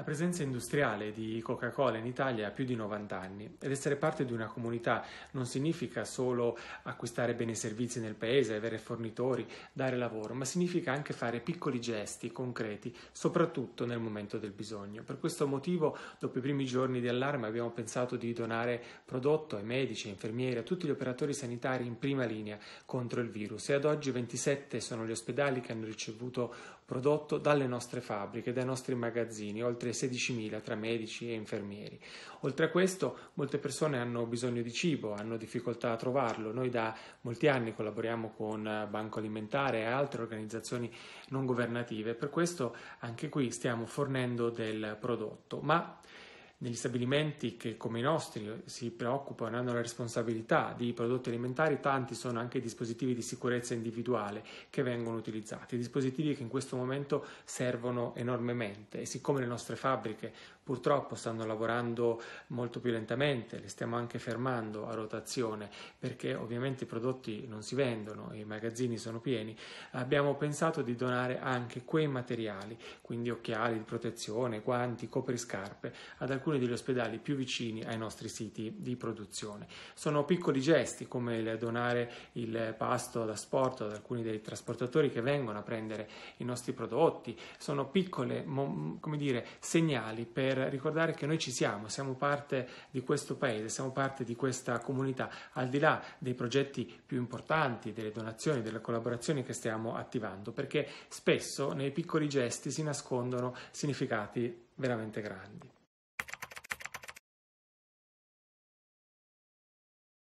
La presenza industriale di Coca-Cola in Italia ha più di 90 anni ed essere parte di una comunità non significa solo acquistare bene i servizi nel paese, avere fornitori, dare lavoro, ma significa anche fare piccoli gesti concreti, soprattutto nel momento del bisogno. Per questo motivo, dopo i primi giorni di allarme, abbiamo pensato di donare prodotto ai medici, ai infermieri, a tutti gli operatori sanitari in prima linea contro il virus e ad oggi 27 sono gli ospedali che hanno ricevuto prodotto dalle nostre fabbriche, dai nostri magazzini, oltre oltre 16.000 tra medici e infermieri. Oltre a questo, molte persone hanno bisogno di cibo, hanno difficoltà a trovarlo. Noi da molti anni collaboriamo con Banco Alimentare e altre organizzazioni non governative, per questo anche qui stiamo fornendo del prodotto, ma negli stabilimenti che come i nostri si preoccupano e hanno la responsabilità di prodotti alimentari, tanti sono anche i dispositivi di sicurezza individuale che vengono utilizzati, dispositivi che in questo momento servono enormemente e siccome le nostre fabbriche purtroppo stanno lavorando molto più lentamente, le stiamo anche fermando a rotazione perché ovviamente i prodotti non si vendono, i magazzini sono pieni, abbiamo pensato di donare anche quei materiali, quindi occhiali di protezione, guanti, copriscarpe ad alcune alcuni degli ospedali più vicini ai nostri siti di produzione. Sono piccoli gesti come il donare il pasto da sport ad alcuni dei trasportatori che vengono a prendere i nostri prodotti, sono piccole dire, segnali per ricordare che noi ci siamo, siamo parte di questo paese, siamo parte di questa comunità, al di là dei progetti più importanti, delle donazioni, delle collaborazioni che stiamo attivando, perché spesso nei piccoli gesti si nascondono significati veramente grandi.